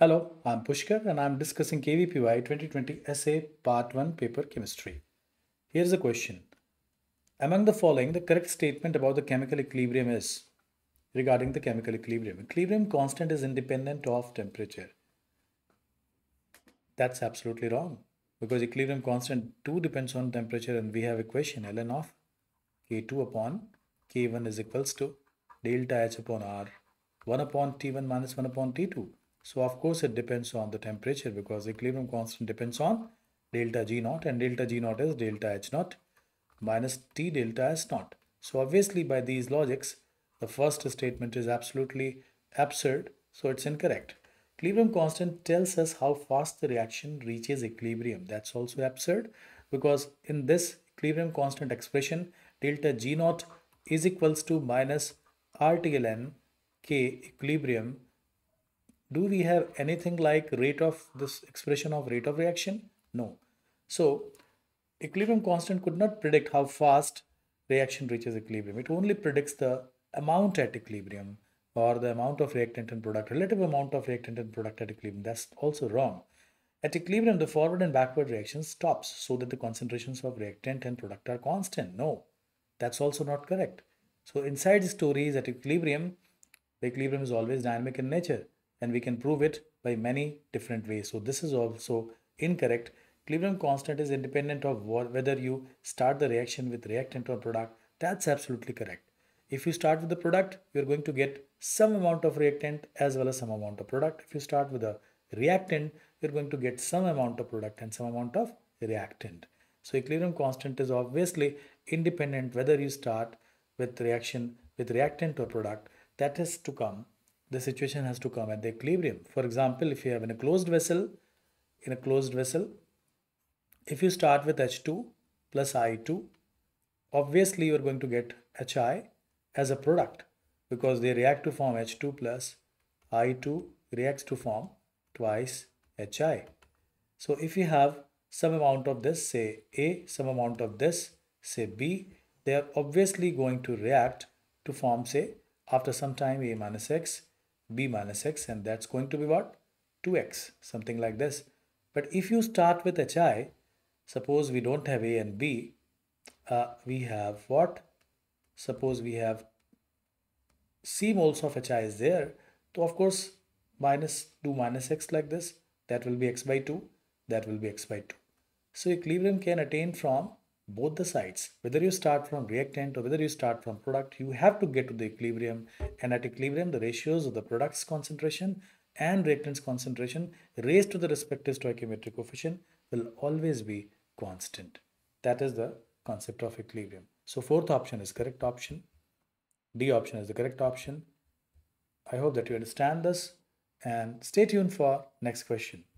Hello, I'm Pushkar and I'm discussing KVPY 2020 Essay Part 1 Paper Chemistry. Here's a question. Among the following, the correct statement about the chemical equilibrium is regarding the chemical equilibrium. Equilibrium constant is independent of temperature. That's absolutely wrong because equilibrium constant 2 depends on temperature and we have equation ln of K2 upon K1 is equals to delta H upon R 1 upon T1 minus 1 upon T2 so of course it depends on the temperature because the equilibrium constant depends on delta G naught and delta G naught is delta H naught minus T delta S naught. So obviously by these logics, the first statement is absolutely absurd, so it's incorrect. Equilibrium constant tells us how fast the reaction reaches equilibrium. That's also absurd because in this equilibrium constant expression, delta G naught is equals to minus RTLN K equilibrium do we have anything like rate of this expression of rate of reaction? No. So equilibrium constant could not predict how fast reaction reaches equilibrium. It only predicts the amount at equilibrium or the amount of reactant and product, relative amount of reactant and product at equilibrium. That's also wrong. At equilibrium, the forward and backward reaction stops so that the concentrations of reactant and product are constant. No, that's also not correct. So inside the story is at equilibrium, the equilibrium is always dynamic in nature and we can prove it by many different ways. So this is also incorrect. Cleveland constant is independent of whether you start the reaction with reactant or product. That's absolutely correct. If you start with the product, you're going to get some amount of reactant as well as some amount of product. If you start with a reactant, you're going to get some amount of product and some amount of reactant. So equilibrium constant is obviously independent whether you start with reaction with reactant or product that is to come the situation has to come at the equilibrium. For example, if you have in a closed vessel, in a closed vessel, if you start with H2 plus I2, obviously you're going to get HI as a product because they react to form H2 plus I2 reacts to form twice HI. So if you have some amount of this, say A, some amount of this, say B, they are obviously going to react to form, say, after some time A minus X b minus x and that's going to be what 2x something like this but if you start with hi suppose we don't have a and b uh, we have what suppose we have c moles of hi is there so of course minus 2 minus x like this that will be x by 2 that will be x by 2 so equilibrium can attain from both the sides whether you start from reactant or whether you start from product you have to get to the equilibrium and at equilibrium the ratios of the products concentration and reactants concentration raised to the respective stoichiometric coefficient will always be constant that is the concept of equilibrium so fourth option is correct option d option is the correct option i hope that you understand this and stay tuned for next question